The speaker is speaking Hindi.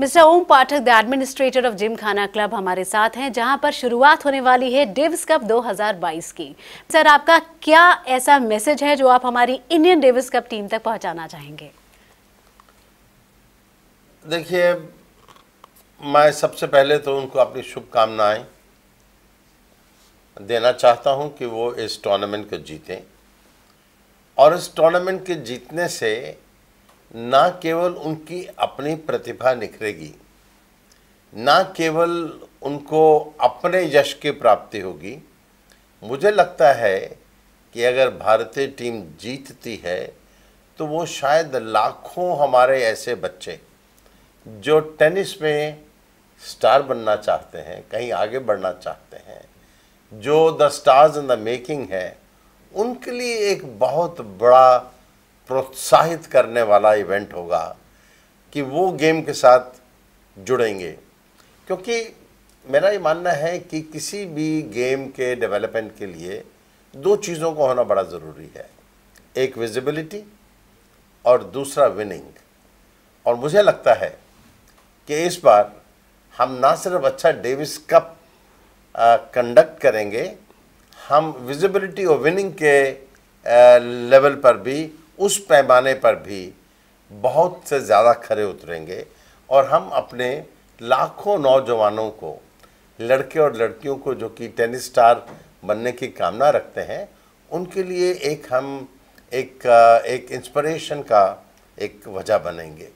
mister Om Pathak the administrator of gymkhana club हमारे साथ हैं जहां पर शुरुआत होने वाली है डेविस कप 2022 की सर आपका क्या ऐसा मैसेज है जो आप हमारी इंडियन डेविस कप टीम तक पहुंचाना चाहेंगे देखिए मैं सबसे पहले तो उनको अपनी शुभकामनाएं देना चाहता हूं कि वो इस टूर्नामेंट को जीतें और इस टूर्नामेंट के जीतने से ना केवल उनकी अपनी प्रतिभा निखरेगी ना केवल उनको अपने यश की प्राप्ति होगी मुझे लगता है कि अगर भारतीय टीम जीतती है तो वो शायद लाखों हमारे ऐसे बच्चे जो टेनिस में स्टार बनना चाहते हैं कहीं आगे बढ़ना चाहते हैं जो the stars in the making है उनके लिए एक बहुत बड़ा प्रोत्साहित करने वाला इवेंट होगा कि वो गेम के साथ जुड़ेंगे क्योंकि मेरा ये मानना है कि किसी भी गेम के डेवलपमेंट के लिए दो चीज़ों को होना बड़ा ज़रूरी है एक विजिबिलिटी और दूसरा विनिंग और मुझे लगता है कि इस बार हम ना सिर्फ अच्छा डेविस कप कंडक्ट करेंगे हम विजिबिलिटी और विनिंग के लेवल पर भी उस पैमाने पर भी बहुत से ज़्यादा खरे उतरेंगे और हम अपने लाखों नौजवानों को लड़के और लड़कियों को जो कि टेनिस स्टार बनने की कामना रखते हैं उनके लिए एक हम एक एक इंस्पिरेशन का एक वजह बनेंगे